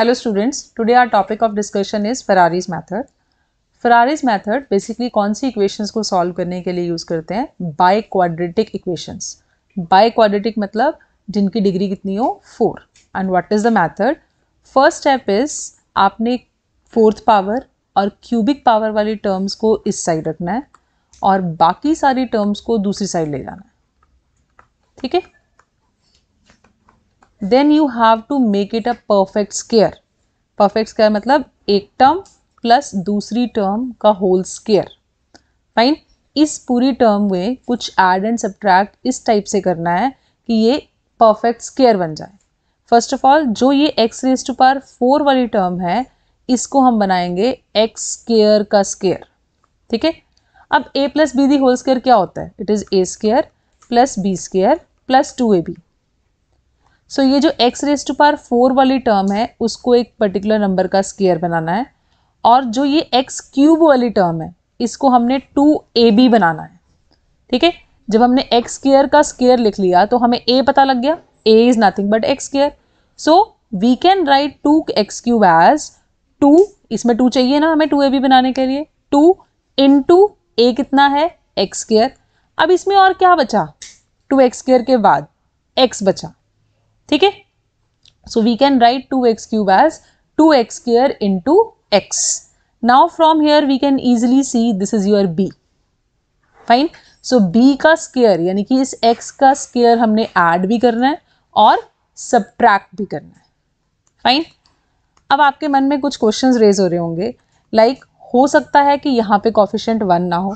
Hello students today our topic of discussion is Ferrari's method Ferrari's method basically कौन सी equations को solve करने के लिए यूज़ करते हैं biquadratic equations biquadratic मतलब जिनकी डिग्री कितनी हो four and what is the method first step is आपने फोर्थ पावर और क्यूबिक पावर वाली टर्म्स को इस साइड रखना है और बाकी सारी टर्म्स को दूसरी साइड ले जाना है ठीक है then you have to make it a perfect square perfect square मतलब एक टर्म प्लस दूसरी टर्म का होल स्केयर फाइन इस पूरी टर्म में कुछ एड एंड सब्ट्रैक्ट इस टाइप से करना है कि ये परफेक्ट स्केयर बन जाए फर्स्ट ऑफ ऑल जो ये x raise to power four वाली टर्म है इसको हम बनाएंगे एक्स स्केयर का स्केयर ठीक है अब a plus b the whole square क्या होता है it is a square plus b square plus two a b so so, ये जो x raise to power four वाली टर्म है उसको एक पर्टिकुलर नंबर का स्केयर बनाना है और जो ये एक्स क्यूब वाली टर्म है इसको हमने टू ए बी बनाना है ठीक है जब हमने एक्स स्केयर का स्केयर लिख लिया तो हमें ए पता लग गया a is nothing but x square so we can write two x cube as two इसमें टू चाहिए ना हमें टू ए बी बनाने के लिए टू इन टू ए कितना है एक्स स्केयर अब इसमें और क्या बचा टू एक्स स्केयर के बाद एक्स बचा ठीक है so we can write two x cube as two x square into x now from here we can easily see this is your b fine so b का square यानी कि इस x का square हमने add भी करना है और सब्ट्रैक्ट भी करना है फाइन अब आपके मन में कुछ क्वेश्चन रेज हो रहे होंगे लाइक like, हो सकता है कि यहाँ पे कॉफिशेंट वन ना हो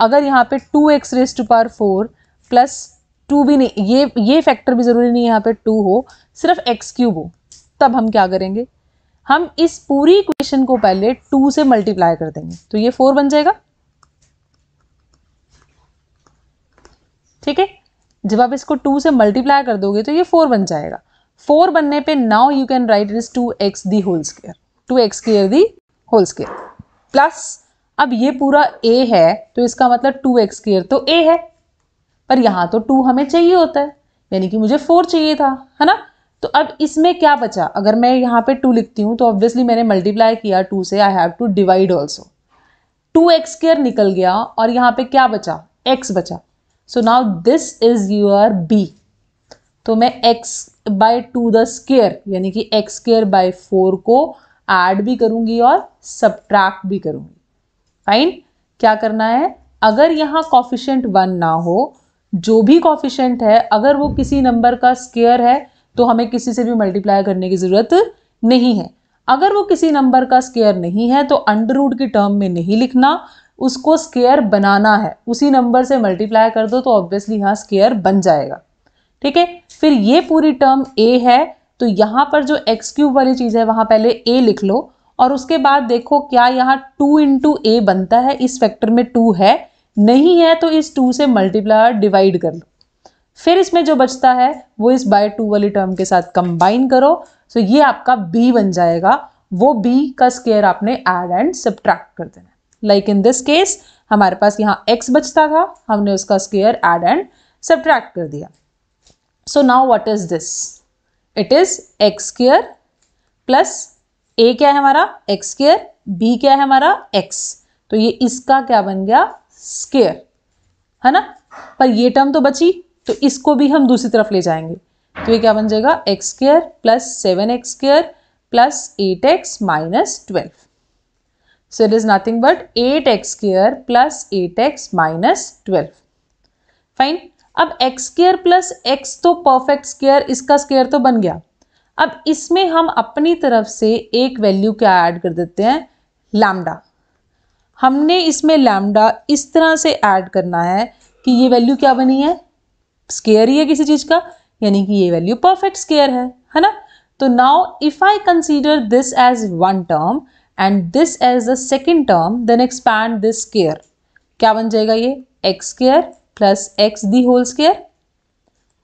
अगर यहाँ पे two x raise to power four plus two भी नहीं ये ये फैक्टर भी ज़रूरी नहीं यहाँ पे टू हो सिर्फ एक्स क्यूब हो तब हम क्या करेंगे हम इस पूरी इक्वेशन को पहले टू से मल्टीप्लाई कर देंगे तो ये फोर बन जाएगा ठीक है जब आप इसको टू से मल्टीप्लाई कर दोगे तो ये फोर बन जाएगा फोर बनने पे now you can write it is two x the whole square two x square the whole square plus अब ये पूरा ए है तो इसका मतलब टू एक्स स्केयर तो ए है पर यहाँ तो टू हमें चाहिए होता है यानी कि मुझे फोर चाहिए था है ना तो अब इसमें क्या बचा अगर मैं यहाँ पे टू लिखती हूँ तो ऑब्वियसली मैंने मल्टीप्लाई किया टू से I have to divide also two x square निकल गया और यहाँ पे क्या बचा एक्स बचा so now this is your b तो मैं x by two the square यानी कि एक्स केयर बाय फोर को एड भी करूँगी और सब्ट्रैक्ट भी करूँगी फाइन क्या करना है अगर यहाँ कॉफिशेंट वन ना हो जो भी कॉफिशेंट है अगर वो किसी नंबर का स्केयर है तो हमें किसी से भी मल्टीप्लाई करने की ज़रूरत नहीं है अगर वो किसी नंबर का स्केयर नहीं है तो अंडर रूट की टर्म में नहीं लिखना उसको स्केयर बनाना है उसी नंबर से मल्टीप्लाई कर दो तो ऑब्वियसली यहाँ स्केयर बन जाएगा ठीक है फिर ये पूरी टर्म ए है तो यहाँ पर जो एक्स क्यूब वाली चीज़ है वहाँ पहले ए लिख लो और उसके बाद देखो क्या यहाँ टू इंटू ए बनता है इस फैक्टर में टू है नहीं है तो इस टू से मल्टीप्लायर डिवाइड कर लो फिर इसमें जो बचता है वो इस बाय टू वाली टर्म के साथ कंबाइन करो सो ये आपका बी बन जाएगा वो बी का स्केयर आपने एड एंड सब्ट्रैक्ट कर देना लाइक इन दिस केस हमारे पास यहाँ एक्स बचता था हमने उसका स्केयर एड एंड सब्ट्रैक्ट कर दिया so now what is this it is x square plus a क्या है हमारा एक्स स्केयर बी क्या है हमारा एक्स तो ये इसका क्या बन गया स्केयर है ना पर ये टर्म तो बची तो इसको भी हम दूसरी तरफ ले जाएंगे तो ये क्या बन जाएगा x square plus seven x square plus eight x minus twelve so it is nothing but eight x square plus eight x minus twelve fine अब एक्स स्केयर प्लस एक्स तो परफेक्ट स्केयर इसका square तो बन गया अब इसमें हम अपनी तरफ से एक वैल्यू क्या ऐड कर देते हैं लैम्डा हमने इसमें लैमडा इस तरह से ऐड करना है कि ये वैल्यू क्या बनी है स्केयर ही है किसी चीज़ का यानी कि ये वैल्यू परफेक्ट स्केयर है है ना तो now if I consider this as one term and this as the second term then expand this square क्या बन जाएगा ये x square plus x the whole square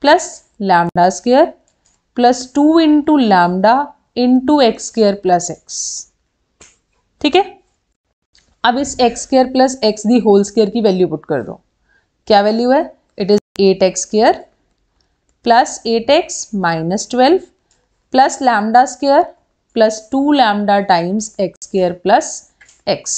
plus lambda square plus two into lambda into x square plus x ठीक है अब इस x square plus x the whole square की value put कर दो क्या वैल्यू है it is eight x square plus eight x minus twelve plus lambda square plus two lambda times x square plus x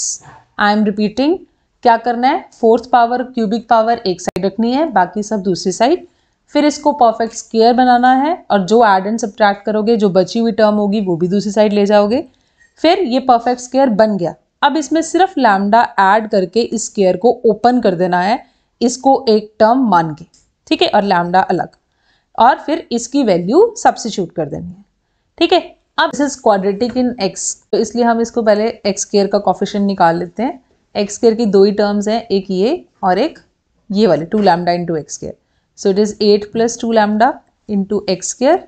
I'm repeating क्या करना है fourth power cubic power एक side रखनी है बाकी सब दूसरी साइड फिर इसको परफेक्ट स्केयर बनाना है और जो एड एंड सब्ट्रैक्ट करोगे जो बची हुई टर्म होगी वो भी दूसरी साइड ले जाओगे फिर ये परफेक्ट स्केयर बन गया अब इसमें सिर्फ लैमडा ऐड करके इस केयर को ओपन कर देना है इसको एक टर्म मान के ठीक है और लैमडा अलग और फिर इसकी वैल्यू सब्सिट्यूट कर देनी है ठीक है अब इस क्वाड्रेटिक इन एक्स तो इसलिए हम इसको पहले एक्स केयर का कॉफिशन निकाल लेते हैं एक्स केयर की दो ही टर्म्स हैं एक ये और एक ये वाले two lambda into x square so it is eight plus two lambda into x square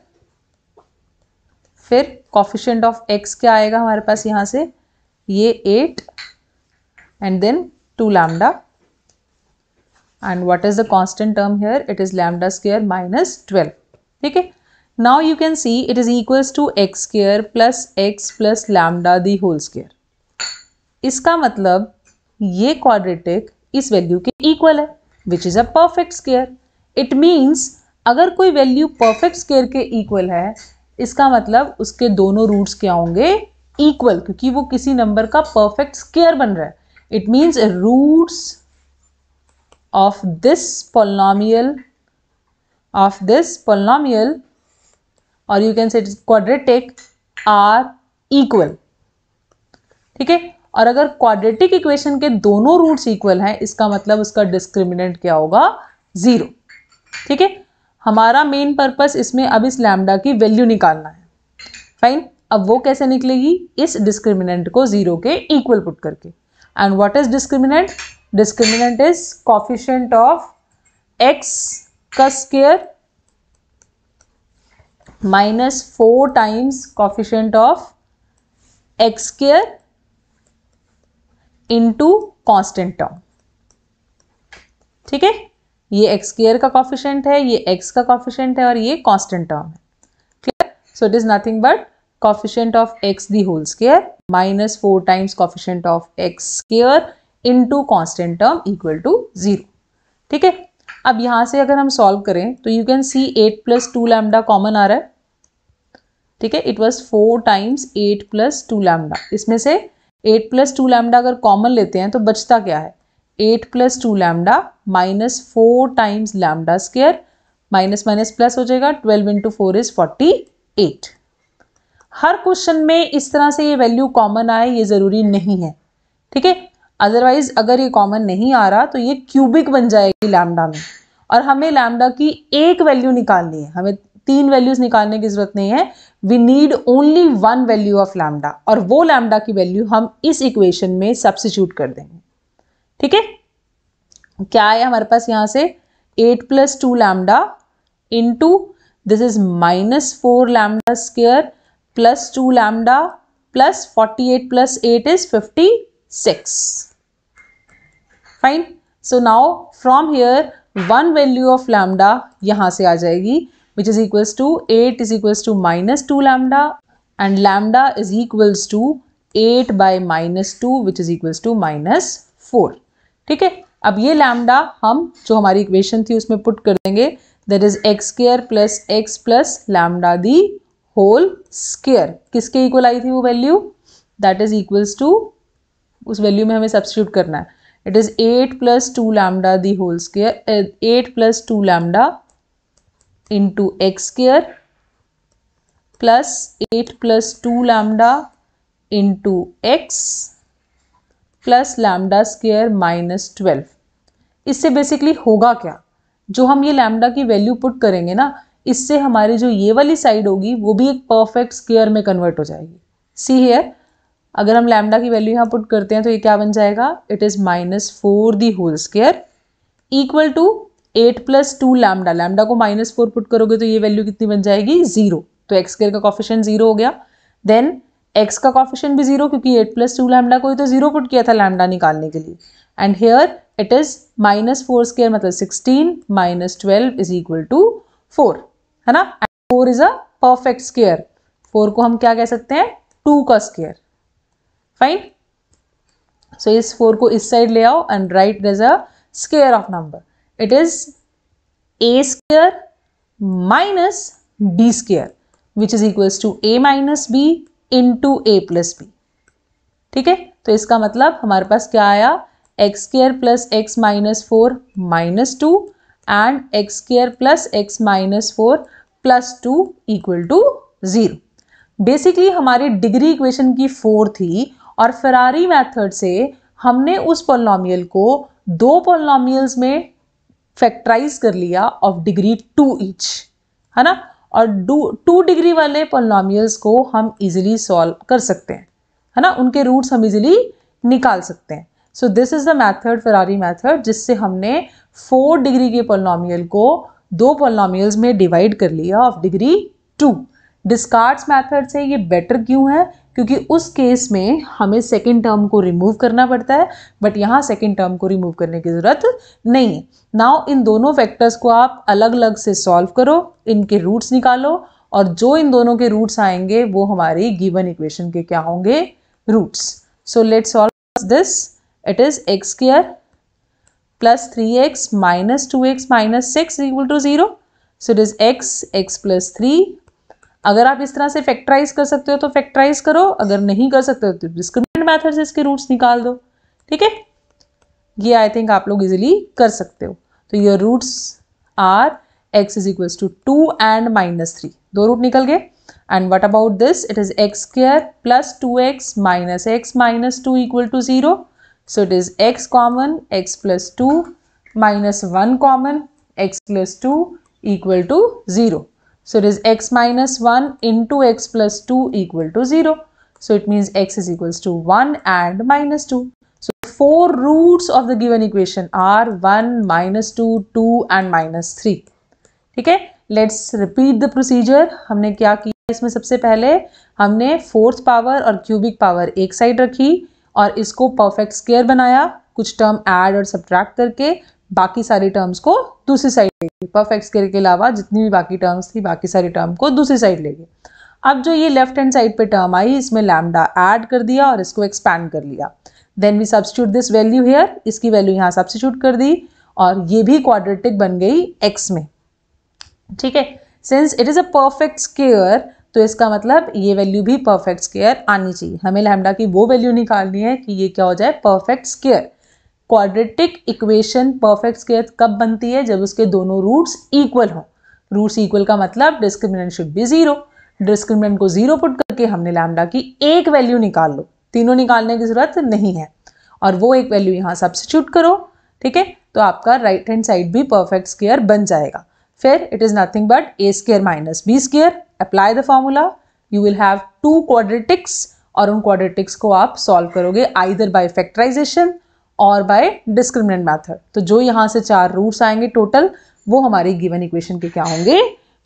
फिर कॉफिशेंट ऑफ एक्स क्या आएगा हमारे पास यहाँ से ये eight and then two lambda and what is the constant term here it is lambda square minus twelve ठीक है now you can see it is equals to x square plus x plus lambda the whole square इसका मतलब ये quadratic इस value के equal है which is a perfect square it means अगर कोई वैल्यू परफेक्ट स्केयर के इक्वल है इसका मतलब उसके दोनों रूट्स क्या होंगे इक्वल क्योंकि वो किसी नंबर का परफेक्ट स्केयर बन रहा है it means roots of this polynomial of this polynomial और you can say quadratic are equal ठीक है और अगर क्वाड्रेटिक इक्वेशन के दोनों रूट्स इक्वल हैं इसका मतलब उसका डिस्क्रिमिनेंट क्या होगा ज़ीरो ठीक है हमारा मेन पर्पस इसमें अब इस लैमडा की वैल्यू निकालना है फाइन अब वो कैसे निकलेगी इस डिस्क्रिमिनेंट को जीरो के इक्वल पुट करके and what is discriminant discriminant is coefficient of x का square minus four times coefficient of x square into constant term ठीक है ये एक्स स्केयर का कॉफिशेंट है ये एक्स का कॉफिशेंट है और ये कॉन्स्टेंट टर्म है clear so it is nothing but of x the whole square minus four times coefficient of x square into constant term equal to zero ठीक है अब यहाँ से अगर हम सॉल्व करें तो you can see eight plus two lambda common आ रहा है ठीक है it was four times eight plus two lambda इसमें से एट प्लस टू लैमडा अगर कॉमन लेते हैं तो बचता क्या है eight plus two lambda minus four times lambda square minus minus plus हो जाएगा twelve into four is forty eight हर क्वेश्चन में इस तरह से ये वैल्यू कॉमन आए ये ज़रूरी नहीं है ठीक है अदरवाइज अगर ये कॉमन नहीं आ रहा तो ये क्यूबिक बन जाएगी लैमडा में और हमें लैमडा की एक वैल्यू निकालनी है हमें तीन वैल्यूज निकालने की जरूरत नहीं है we need only one value of lambda और वो लैमडा की वैल्यू हम इस इक्वेशन में सब्सिट्यूट कर देंगे ठीक है क्या है हमारे पास यहाँ से eight plus two lambda into this is minus four lambda square plus 2 lambda plus 48 plus 8 is 56. Fine. So now from here one value of lambda यहाँ से आ जाएगी which is equals to 8 is equals to minus 2 lambda and lambda is equals to 8 by minus 2 which is equals to minus 4. ठीक है अब ये lambda हम जो हमारी इक्वेशन थी उसमें पुट कर देंगे that is x square plus x plus lambda the whole square किसके इक्वल आई थी वो value that is equals to उस वैल्यू में हमें सब्सिट्यूट करना है it is eight plus two lambda the whole square eight plus two lambda into x square plus eight plus two lambda into x plus lambda square minus twelve इससे basically होगा क्या जो हम ये लैमडा की value put करेंगे ना इससे हमारी जो ये वाली साइड होगी वो भी एक परफेक्ट स्केयर में कन्वर्ट हो जाएगी सी हेयर अगर हम लैमडा की वैल्यू यहाँ पुट करते हैं तो ये क्या बन जाएगा it is minus four the whole square equal to eight plus two lambda lambda को माइनस फोर पुट करोगे तो ये वैल्यू कितनी बन जाएगी जीरो तो एक्स स्केयर का कॉफिशन जीरो हो गया देन एक्स का कॉफिशन भी जीरो क्योंकि एट प्लस टू लैमडा को ही तो जीरो पुट किया था लैमडा निकालने के लिए and here it is minus four square मतलब sixteen minus twelve is equal to four है ना four is a perfect square four को हम क्या कह सकते हैं टू का स्केयर फाइन सो इस फोर को इस साइड ले आओ and right is a square of number it is a square minus b square which is equals to a minus b into a plus b ठीक है तो इसका मतलब हमारे पास क्या आया x square plus x minus four minus two and x square plus x minus 4 plus 2 equal to 0. Basically हमारी डिग्री इक्वेशन की फोर थी और फरारी मेथड से हमने उस पोलोमियल को दो पोलोमियल्स में फैक्टराइज कर लिया ऑफ डिग्री टू ईच है ना और टू डिग्री वाले पोलोमियल्स को हम इजिली सॉल्व कर सकते हैं है ना उनके रूट्स हम इजिली निकाल सकते हैं so this is the method Ferrari method जिससे हमने फोर डिग्री के पोलिनोमियल को दो पोलिनोमियल्स में डिवाइड कर लिया of degree two Descartes method से ये बेटर क्यों है क्योंकि उस केस में हमें सेकेंड टर्म को रिमूव करना पड़ता है बट यहाँ सेकेंड टर्म को रिमूव करने की ज़रूरत नहीं है नाउ इन दोनों फैक्टर्स को आप अलग अलग से सॉल्व करो इनके रूट्स निकालो और जो इन दोनों के रूट्स आएंगे वो हमारी गिवन इक्वेशन के क्या होंगे roots so let solve this it is x square plus three x minus two x minus six equal to zero so it is x x plus three अगर आप इस तरह से फैक्टराइज कर सकते हो तो फैक्टराइज करो अगर नहीं कर सकते हो तो डिस्क्रिमिनेंट मैथड से इसके रूट्स निकाल दो ठीक है ये आई थिंक आप लोग इजिली कर सकते हो तो your roots are x is equal to two and minus three दो रूट निकल गए and what about this it is x x plus two x minus x minus two equal to zero So it is x common, x plus 2 minus 1 common, x plus 2 equal to 0. So it is x minus 1 into x plus 2 equal to 0. So it means x is equals to 1 and minus 2. So four roots of the given equation are 1, minus 2, 2 and minus 3. Okay? Let's repeat the procedure. हमने क्या किया इसमें सबसे पहले हमने fourth power और एक रखी और इसको परफेक्ट स्केयर बनाया कुछ टर्म ऐड और सब्ट्रैक्ट करके बाकी सारी टर्म्स को दूसरी साइड लेगी परफेक्ट स्केयर के अलावा जितनी भी बाकी टर्म्स थी बाकी सारी टर्म को दूसरी साइड लेगी अब जो ये लेफ्ट हैंड साइड पे टर्म आई इसमें लैमडा ऐड कर दिया और इसको एक्सपैंड कर लिया then we substitute this value here इसकी वैल्यू यहाँ सब्सिट्यूट कर दी और ये भी क्वाड्रेटिक बन गई एक्स में ठीक है since it is a perfect square तो इसका मतलब ये वैल्यू भी परफेक्ट स्केयर आनी चाहिए हमें लैमडा की वो वैल्यू निकालनी है कि ये क्या हो जाए perfect square quadratic equation perfect square कब बनती है जब उसके दोनों रूट्स इक्वल हों रूट्स इक्वल का मतलब discriminant should be zero discriminant को ज़ीरो पुट करके हमने लैमडा की एक वैल्यू निकाल लो तीनों निकालने की ज़रूरत नहीं है और वो एक वैल्यू यहाँ सब्सिट्यूट करो ठीक है तो आपका राइट हैंड साइड भी परफेक्ट स्केयर बन जाएगा फिर it is nothing but a square minus b square apply the formula you will have two quadratics और उन क्वाड्रेटिक्स को आप सॉल्व करोगे आइदर बाय फैक्टराइजेशन और बाय डिस्क्रिमिनेंट मेथड तो जो यहां से चार रूट्स आएंगे टोटल वो हमारे गिवन इक्वेशन के क्या होंगे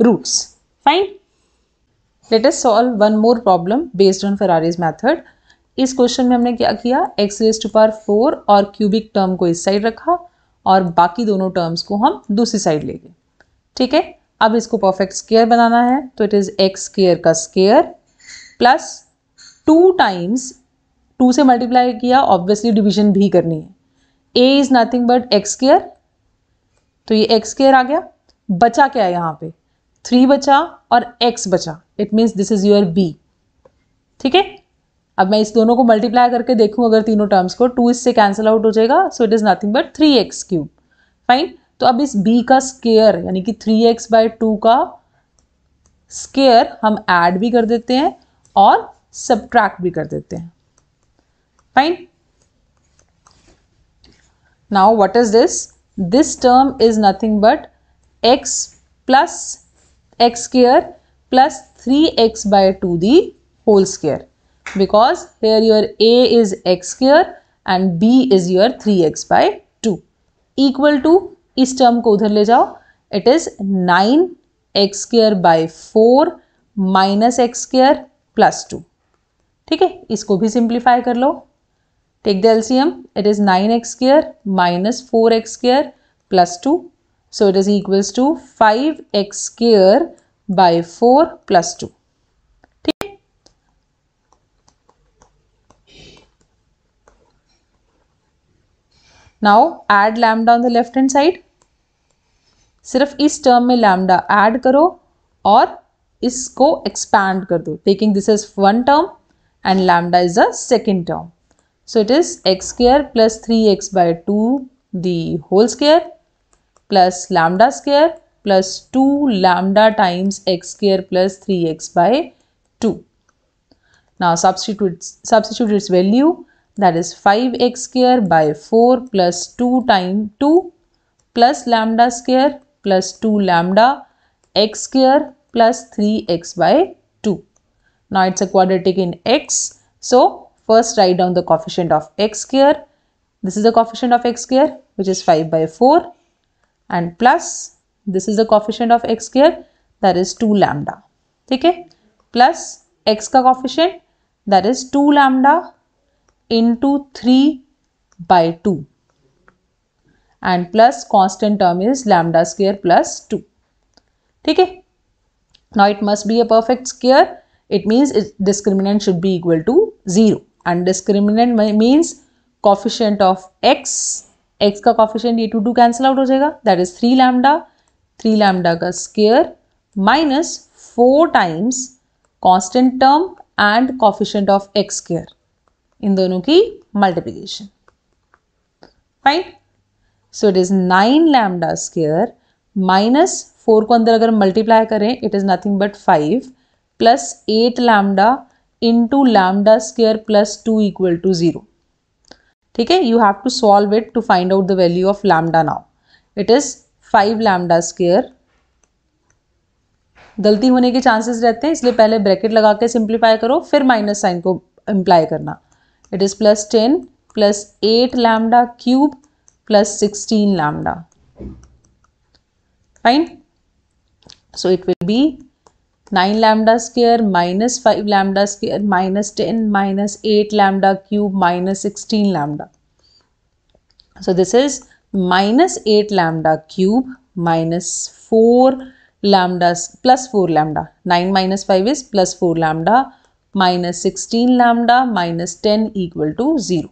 roots fine let us solve one more problem based on Ferrari's method इस क्वेश्चन में हमने क्या किया x raise to power four और क्यूबिक टर्म को इस साइड रखा और बाकी दोनों टर्म्स को हम दूसरी साइड ले गए ठीक है अब इसको परफेक्ट स्केयर बनाना है तो इट इज़ एक्स स्केयर का square plus two times two से मल्टीप्लाई किया ऑब्वियसली डिवीजन भी करनी है a is nothing but x square तो ये एक्स स्केयर आ गया बचा क्या है यहाँ पे थ्री बचा और एक्स बचा it means this is your b ठीक है अब मैं इस दोनों को मल्टीप्लाई करके देखूँ अगर तीनों टर्म्स को टू इससे कैंसिल आउट हो जाएगा so it is nothing but three x cube fine तो अब इस b का स्केयर यानी कि 3x एक्स बाय का स्केयर हम ऐड भी कर देते हैं और सब्ट्रैक्ट भी कर देते हैं fine now what is this this term is nothing but x plus x square plus three x by two the whole square because here your a is x square and b is your three x by two equal to इस term को उधर ले जाओ it is nine x square by four minus x square plus two ठीक है इसको भी simplify कर लो take the LCM it is nine x square minus four x square plus two so it is equals to five x square by four plus two now add lambda on the left hand side सिर्फ इस term में lambda add करो और इसको expand कर दो taking this is one term and lambda is a second term so it is x square plus three x by two the whole square plus lambda square plus two lambda times x square plus three x by two ना substitute substitute its value that is five x square by four plus two times two plus lambda square plus 2 lambda x square plus 3x by 2. Now it's a quadratic in x. So first write down the coefficient of x square. This is the coefficient of x square which is 5 by 4 and plus this is the coefficient of x square that is 2 lambda. Okay. Plus x coefficient that is 2 lambda into 3 by 2. And plus constant term is lambda square plus two. Two now it must be a perfect square it means its discriminant should be equal to 0 and discriminant means coefficient of x x ka coefficient two cancel out ho that is 3 lambda 3 lambda ka square minus 4 times constant term and coefficient of x square In dono ki multiplication fine so it is nine lambda square minus four को अंदर अगर multiply करें it is nothing but five plus eight lambda in two lambda square plus two equal to zero ठीक है you have to solve it to find out the value of lambda now it is five lambda square गलती होने के chances रहते हैं इसलिए पहले bracket लगा के सिंप्लीफाई करो फिर माइनस साइन को इम्प्लाई करना it is plus ten plus eight lambda cube plus 16 lambda. Fine. So it will be 9 lambda square minus 5 lambda square minus 10 minus 8 lambda cube minus 16 lambda. So this is minus 8 lambda cube minus 4 lambda plus 4 lambda. 9 minus 5 is plus 4 lambda minus 16 lambda minus 10 equal to 0.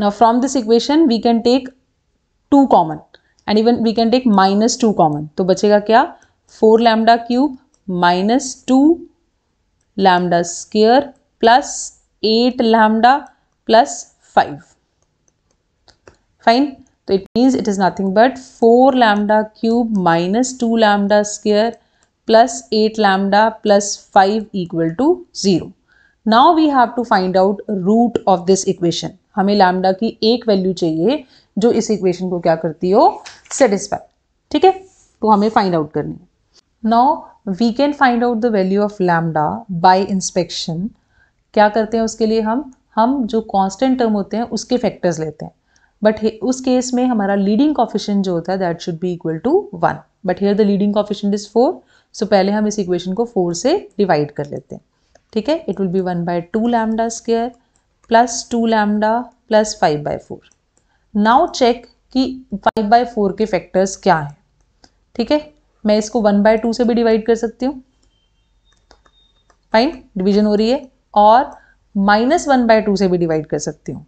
Now from this equation we can take two common and even we can take minus two common तो बचेगा क्या four lambda cube minus two lambda square plus eight lambda plus five fine तो it means it is nothing but four lambda cube minus two lambda square plus eight lambda plus five equal to zero now we have to find out root of this equation हमें lambda की एक value चाहिए जो इस equation को क्या करती हो सेटिस्फाई ठीक है तो हमें फाइंड आउट करनी है now we can find out the value of lambda by inspection क्या करते हैं उसके लिए हम हम जो कांस्टेंट टर्म होते हैं उसके फैक्टर्स लेते हैं बट उस केस में हमारा लीडिंग कॉफिशन जो होता है that should be equal to one but here the leading coefficient is four so पहले हम इस इक्वेशन को फोर से डिवाइड कर लेते हैं ठीक है it will be one by two lambda square plus two lambda plus five by four now check कि फाइव बाई फोर के फैक्टर्स क्या हैं ठीक है मैं इसको वन बाय टू से भी डिवाइड कर सकती हूँ फाइन डिवीजन हो रही है और माइनस वन बाय टू से भी डिवाइड कर सकती हूँ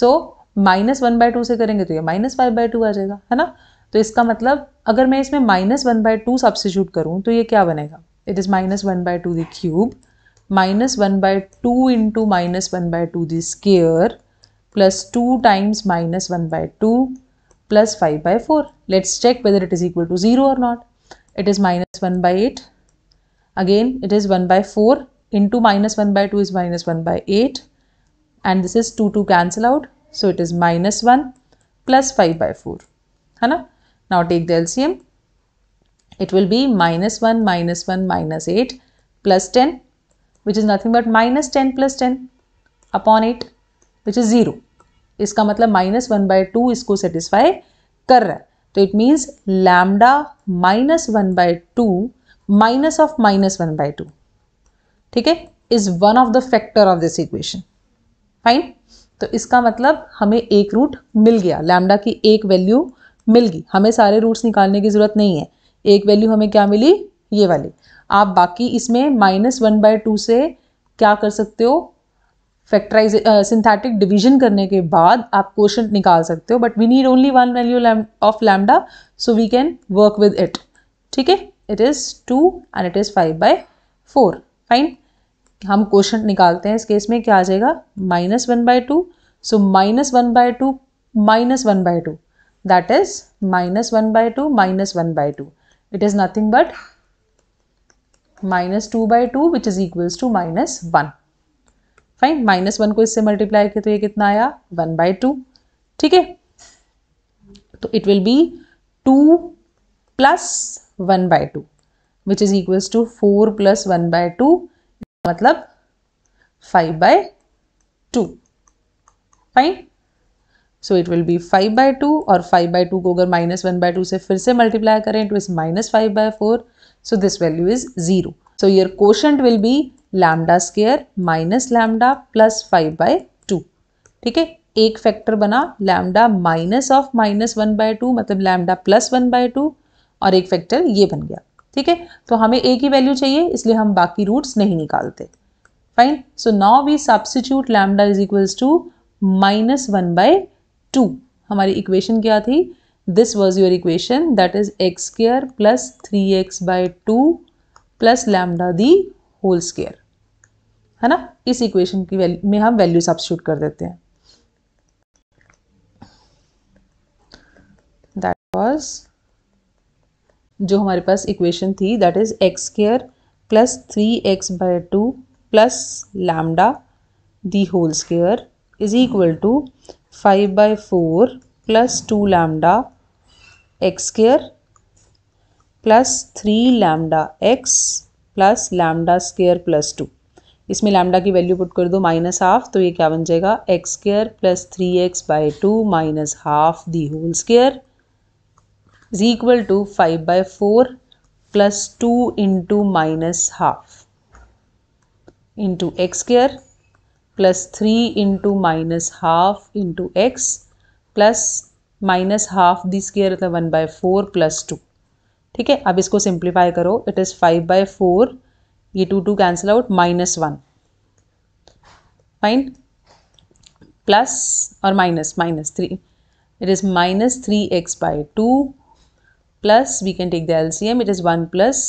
so minus one by two से करेंगे तो ये माइनस फाइव बाय टू आ जाएगा है ना तो इसका मतलब अगर मैं इसमें minus one by two substitute करूँ तो ये क्या बनेगा it is minus one by two the cube minus one by two into minus one by two the square plus 2 times minus 1 by 2 plus 5 by 4. Let's check whether it is equal to 0 or not. It is minus 1 by 8. Again, it is 1 by 4 into minus 1 by 2 is minus 1 by 8 and this is 2 to cancel out. So, it is minus 1 plus 5 by 4. Hana? Now, take the LCM. It will be minus 1 minus 1 minus 8 plus 10 which is nothing but minus 10 plus 10 upon 8 which is 0. इसका मतलब minus one by two इसको satisfy कर रहा है तो it means lambda minus one by two minus of minus one by two ठीक है is one of the factor of this equation fine तो इसका मतलब हमें एक रूट मिल गया लैमडा की एक वैल्यू मिल गई हमें सारे रूट्स निकालने की ज़रूरत नहीं है एक वैल्यू हमें क्या मिली ये वाली आप बाकी इसमें माइनस वन बाय टू से क्या कर सकते हो फैक्टराइज सिंथेटिक डिवीजन करने के बाद आप क्वेश्चन निकाल सकते हो but we need only one value of lambda so we can work with it ठीक है it is two and it is five by four fine हम क्वेश्चन निकालते हैं इस केस में क्या आ जाएगा minus one by two so minus one by two minus one by two that is minus one by two minus one by two it is nothing but minus two bye two which is equals to minus one fine minus one को इससे multiply किया तो ये कितना आया one by two ठीक है तो it will be two plus one by two which is equals to four plus one by two मतलब five by two fine so it will be five by two और five by two को अगर minus one by two से फिर से multiply करें two is minus five by four so this value is zero so your question will be lambda square minus lambda plus five by two ठीक है एक factor बना lambda minus of minus one by two मतलब lambda plus one by two और एक factor ये बन गया ठीक है तो हमें एक ही वैल्यू चाहिए इसलिए हम बाकी रूट्स नहीं निकालते fine so now we substitute lambda is equals to minus one by two हमारी इक्वेशन क्या थी this was your equation that is x square plus three x by two plus lambda the whole square है ना इस equation की value में हम value substitute कर देते हैं दैट वाज जो हमारे पास इक्वेशन थी that is x square plus three x by two plus lambda the whole square is equal to five by four plus two lambda x square plus three lambda x plus lambda square plus two इसमें lambda की value put कर दो minus half तो ये क्या बन जाएगा x square plus three x by two minus half the whole square is equal to five by four plus two into minus half into x square plus three into minus half into x plus minus half the square one by four plus two ठीक है अब इसको simplify करो it is five by four ये two two out minus out minus one. Plus Plus or minus minus it is minus 3x by 2 plus we can take the LCM it is 1 plus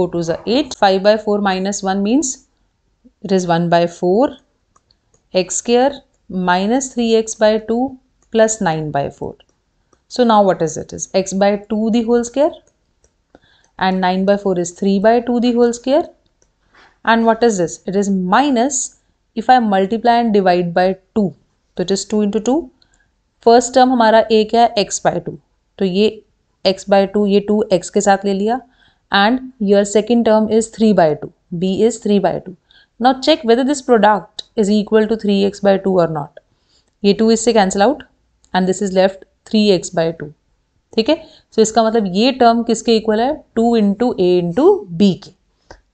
4 2 is 8 5 by 4 minus 1 means it is 1 by 4 x square minus 3x by 2 plus 9 by 4 so now what is it is x by 2 the whole square and 9 by 4 is 3 by 2 the whole square and what is this it is minus if I multiply and divide by two तो it is two into two first term हमारा a क्या है x by two तो ये x by two ये two x के साथ ले लिया and your second term is three by two b is three by two not check whether this product is equal to three x by two और not ये two इससे cancel out and this is left three x by two ठीक है सो इसका मतलब ये term किसके equal है two into a into b के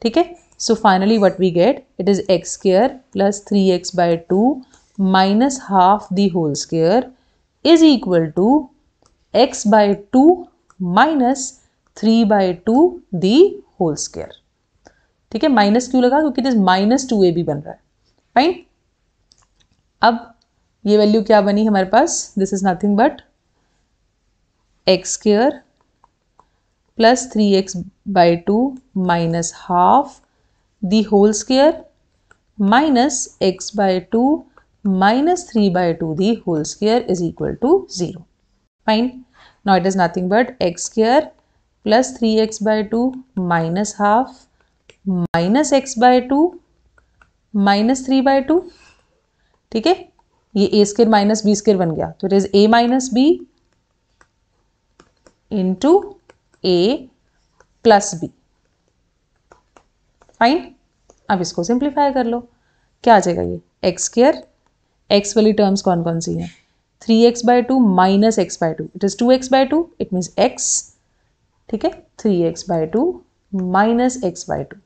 ठीक है So finally what we get, it is x square plus 3x by 2 minus half the whole square is equal to x by 2 minus 3 by 2 the whole square ठीक है minus क्यों लगा क्योंकि it is minus two a भी बन रहा है fine अब ये वैल्यू क्या बनी हमारे पास this is nothing but x square plus three x by two minus half the whole square minus x by 2 minus 3 by 2 the whole square is equal to 0. Fine. Now it is nothing but x square plus 3x by 2 minus half minus x by 2 minus three by two ठीक है ये a square minus b square बन गया तो it is a minus b into a plus b fine अब इसको simplify कर लो क्या आ जाएगा ये एक्स स्केयर एक्स वाली टर्म्स कौन कौन सी हैं three x by two minus x by two it is two x by two it means x ठीक है three x by two minus x by two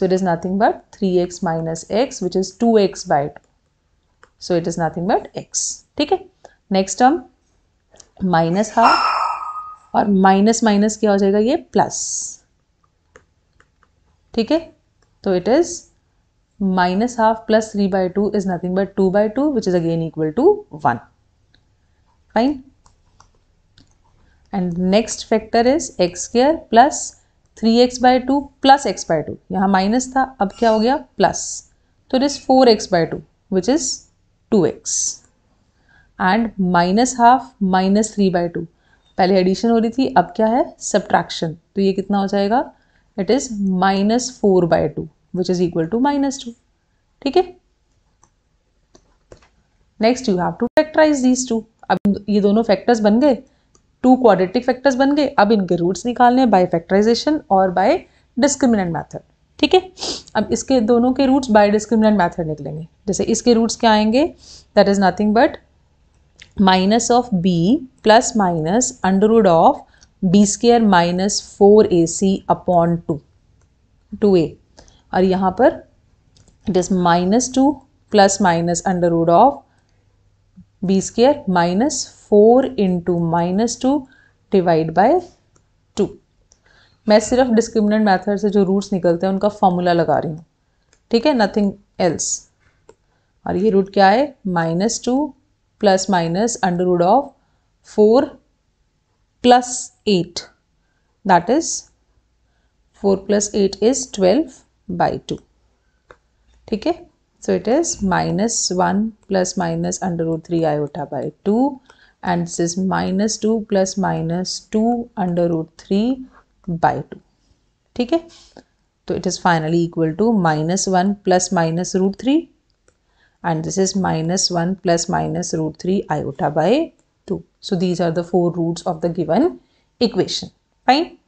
so it is nothing but three x minus x which is two x by two so it is nothing but x ठीक है next term minus half और minus minus क्या हो जाएगा ये plus ठीक है तो it is minus half plus three by two is nothing but two by two which is again equal to one fine and next factor is x square plus three x by two plus x by two यहाँ minus था अब क्या हो गया plus तो it is four x by two which is two x and minus half minus three by two पहले addition हो रही थी अब क्या है सब्ट्रैक्शन तो ये कितना हो जाएगा it is minus four by two which is equal to minus two ठीक है next you have to factorise these two अब ये दोनों फैक्टर्स बन गए टू क्वाड्रेटिक फैक्टर्स बन गए अब इनके रूट्स निकालने बाय फैक्टराइजेशन और बाय डिस्क्रिमिनेंट मैथड ठीक है अब इसके दोनों के रूट्स बाय डिस्क्रिमिनेंट मैथड निकलेंगे जैसे इसके रूट्स क्या आएंगे that is nothing but minus of b plus minus under of b square minus four a c upon two two a और यहाँ पर it is minus two plus minus under root of b square minus four into minus two divide by two मैं सिर्फ discriminant method से जो roots निकलते हैं उनका फॉर्मूला लगा रही हूँ ठीक है नथिंग एल्स और ये रूट क्या है minus two plus minus under root of four plus 8 that is 4 plus 8 is 12 by 2 Okay, so it is minus 1 plus minus under root 3 iota by 2 and this is minus 2 plus minus 2 under root 3 by 2 Okay, so it is finally equal to minus 1 plus minus root 3 and this is minus 1 plus minus root 3 iota by 2. So these are the four roots of the given equation. Fine.